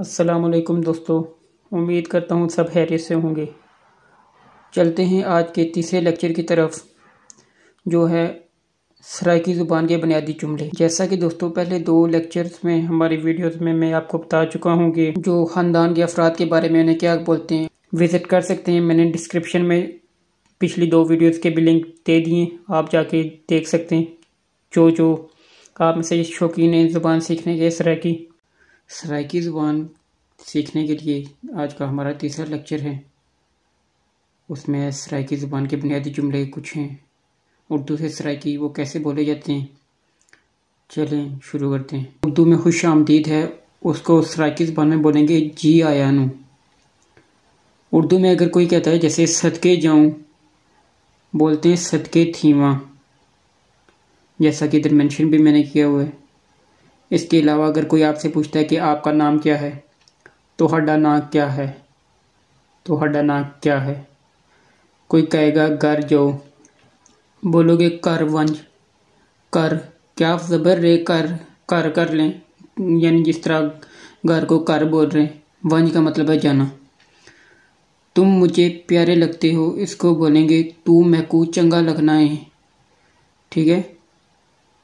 असलकुम दोस्तों उम्मीद करता हूँ सब हैरियत से होंगे चलते हैं आज के तीसरे लेक्चर की तरफ जो है सराइकी ज़ुबान के बुनियादी जुमले जैसा कि दोस्तों पहले दो लेक्चर्स में हमारी वीडियोस में मैं आपको बता चुका हूँ कि जो ख़ानदान के अफराद के बारे में उन्हें क्या बोलते हैं विज़िट कर सकते हैं मैंने डिस्क्रिप्शन में पिछली दो वीडियोज़ के भी लिंक दे दिए आप जाके देख सकते हैं जो जो आप में से शौकीन हैं ज़ुबान सीखने के सराइकी सराइकी ज़ुबान सीखने के लिए आज का हमारा तीसरा लेक्चर है उसमें सराइकी ज़ुबान के बुनियादी जुमले कुछ हैं उर्दू से सराइकी वो कैसे बोले जाते हैं चलें शुरू करते हैं उर्दू में खुश आमदीद है उसको सराइकी ज़ुबान में बोलेंगे जी नू उर्दू में अगर कोई कहता है जैसे सदके जाऊँ बोलते हैं सदके थीमा जैसा कि इधर मेंशन भी मैंने किया हुआ है इसके अलावा अगर कोई आपसे पूछता है कि आपका नाम क्या है तो हड्डा नाक क्या है तो हड्डा नाक क्या है कोई कहेगा घर जाओ बोलोगे कर वंज कर क्या आप ज़बर रे कर कर कर लें यानी जिस तरह घर को कर बोल रहे हैं वंज का मतलब है जाना तुम मुझे प्यारे लगते हो इसको बोलेंगे तू मैकू चंगा लगना है ठीक है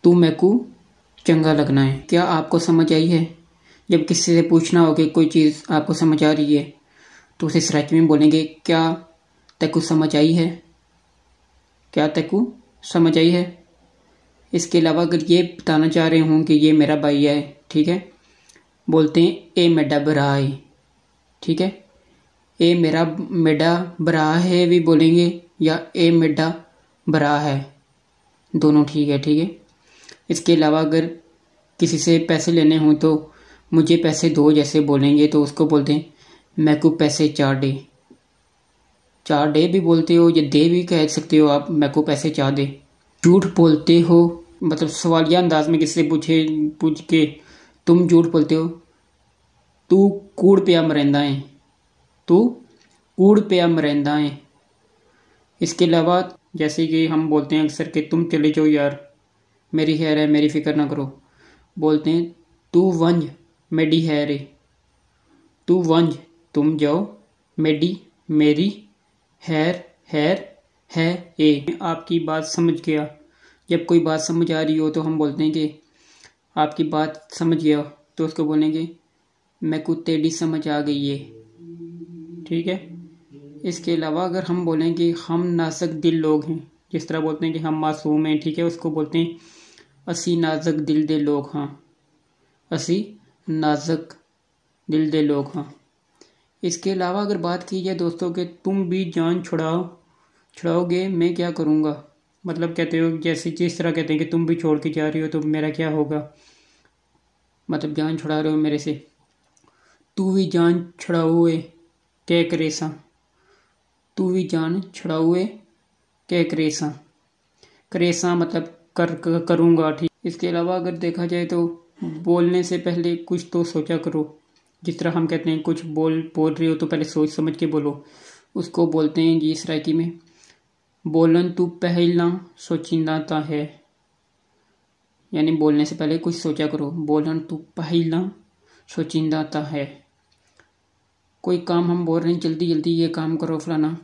तू मैकू चंगा लगना है क्या आपको समझ आई है जब किसी से पूछना हो कि कोई चीज़ आपको समझ आ रही है तो उसे सराच में बोलेंगे क्या तक समझ आई है क्या तक समझ आई है इसके अलावा अगर ये बताना चाह रहे हूँ कि ये मेरा भाई है ठीक है बोलते हैं ए मेडा बरा है ठीक है ए मेरा मेडा बरा है भी बोलेंगे या ए मेडा बरा है दोनों ठीक है ठीक है इसके अलावा अगर किसी से पैसे लेने हों तो मुझे पैसे दो जैसे बोलेंगे तो उसको बोलते हैं मैं को पैसे चार डे चार डे भी बोलते हो या दे भी कह सकते हो आप मैं को पैसे चार दे झूठ बोलते हो मतलब सवालिया अंदाज में किससे पूछे पूछ के तुम झूठ बोलते हो तू कूड़ प्या मरेंदा है तू कूड़ पे मरेंदा है इसके अलावा जैसे कि हम बोलते हैं अक्सर कि तुम चले जाओ यार मेरी हैर है मेरी फ़िक्र ना करो बोलते हैं तू वंज मेडी है रे तू वंज तुम जाओ मेडी मेरी हैर हैर है ए आपकी बात समझ गया जब कोई बात समझ आ रही हो तो हम बोलते हैं कि आपकी बात समझ गया तो उसको बोलेंगे मैं को तेडी समझ आ गई है ठीक है इसके अलावा अगर हम बोलें कि हम नासक दिल लोग हैं जिस तरह बोलते हैं कि हम मासूम हैं ठीक है उसको बोलते हैं असी ਨਾਜ਼ੁਕ दिल ਦੇ लोग हाँ असी नाजुक दिल दे लोग हाँ इसके अलावा अगर बात की जाए दोस्तों के तुम भी जान छुड़ाओ छुड़ाओगे मैं क्या करूँगा मतलब कहते हो जैसे जिस तरह कहते हैं कि तुम भी छोड़ के जा रही हो तो मेरा क्या होगा मतलब जान छुड़ा रहे हो मेरे से तू भी जान छुड़ाओए कह करेसा तू भी जान छुड़ाओए कह करेसा करेसा मतलब कर, करूँगा ठीक इसके अलावा अगर देखा जाए तो बोलने से पहले कुछ तो सोचा करो जिस तरह हम कहते हैं कुछ बोल बोल रहे हो तो पहले सोच समझ के बोलो उसको बोलते हैं जी इस रायकी में बोलन तू पहला सोचिंदा ता है यानी बोलने से पहले कुछ सोचा करो बोलन तू पहला सोचिंदा ता है कोई काम हम बोल रहे हैं जल्दी जल्दी ये काम करो फलाना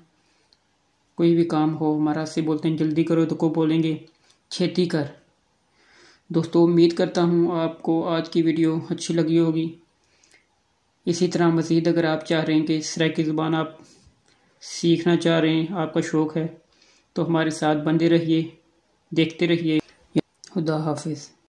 कोई भी काम हो हमारा से बोलते हैं जल्दी करो तो को बोलेंगे खेती कर दोस्तों उम्मीद करता हूँ आपको आज की वीडियो अच्छी लगी होगी इसी तरह मज़ीद अगर आप चाह रहे हैं कि इस तरह की ज़ुबान आप सीखना चाह रहे हैं आपका शौक़ है तो हमारे साथ बंदे रहिए देखते रहिए खुदा हाफिज़